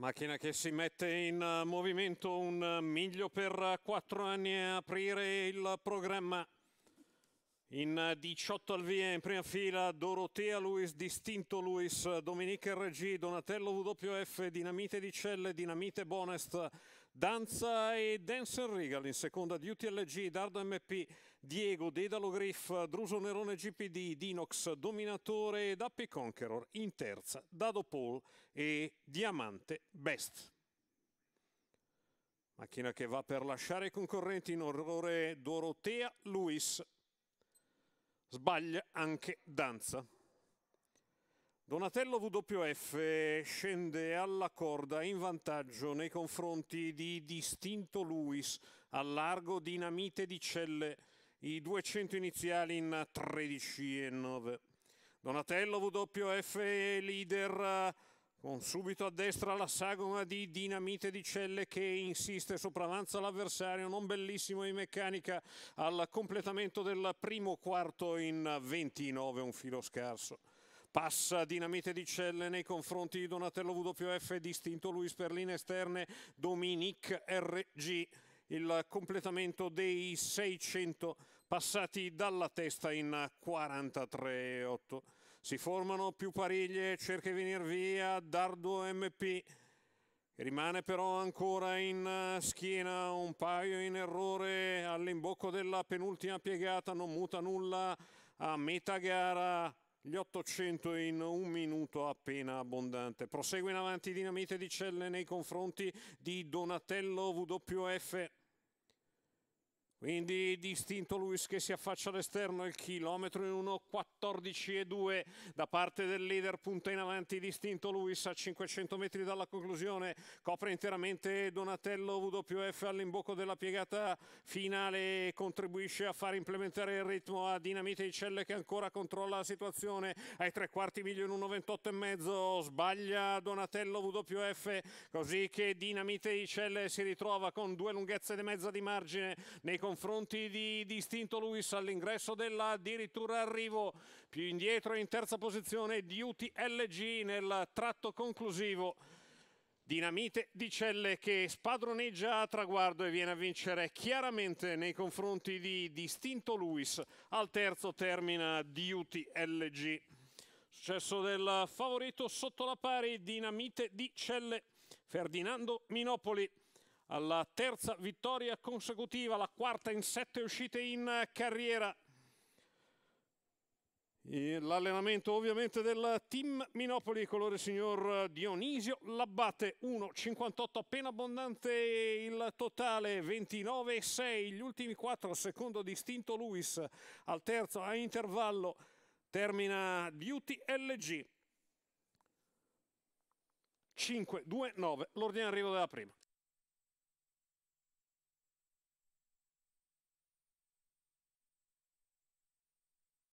Macchina che si mette in eh, movimento un eh, miglio per eh, quattro anni a aprire il programma. In 18 al via in prima fila Dorotea Luis, Distinto Luis, Dominica RG, Donatello WF, Dinamite di Celle, Dinamite Bonest, Danza e Dancer Regal in seconda di UTLG, Dardo MP, Diego, Dedalo Griff, Druso Nerone GPD, Dinox, Dominatore ed Happy Conqueror in terza, Dado Paul e Diamante Best. Macchina che va per lasciare i concorrenti in orrore Dorotea Luis. Sbaglia anche Danza. Donatello WF scende alla corda in vantaggio nei confronti di Distinto Luis al largo Dinamite di Celle, i 200 iniziali in 13 e 9. Donatello WF leader con subito a destra la sagoma di Dinamite di Celle che insiste, sopravanza l'avversario, non bellissimo in meccanica al completamento del primo quarto in 29, un filo scarso passa Dinamite di Celle nei confronti di Donatello WF, distinto Luis Perline esterne, Dominic RG il completamento dei 600 passati dalla testa in 43,8. Si formano più pariglie, cerca di venire via Dardo MP. Rimane però ancora in schiena un paio in errore all'imbocco della penultima piegata, non muta nulla a metà gara. Gli 800 in un minuto appena abbondante. Prosegue in avanti Dinamite di Celle nei confronti di Donatello WF quindi distinto Luis che si affaccia all'esterno, il chilometro in e 2 da parte del leader, punta in avanti distinto Luis a 500 metri dalla conclusione, copre interamente Donatello WF all'imbocco della piegata finale, contribuisce a far implementare il ritmo a Dinamite Icelle che ancora controlla la situazione ai tre quarti miglio in e mezzo, sbaglia Donatello WF così che Dinamite Icelle si ritrova con due lunghezze e mezza di margine nei confronti confronti di Distinto Luis all'ingresso della addirittura arrivo più indietro in terza posizione Duty LG nel tratto conclusivo Dinamite di Celle che spadroneggia a traguardo e viene a vincere chiaramente nei confronti di Distinto Luis. Al terzo termina Duty LG. Successo del favorito sotto la pari Dinamite di Celle, Ferdinando Minopoli alla terza vittoria consecutiva, la quarta in sette uscite in carriera. L'allenamento ovviamente del team Minopoli, colore signor Dionisio Labbate 1,58 appena abbondante il totale 29,6 gli ultimi 4 secondo distinto Luis al terzo a intervallo termina Beauty LG 5,29 l'ordine arrivo della prima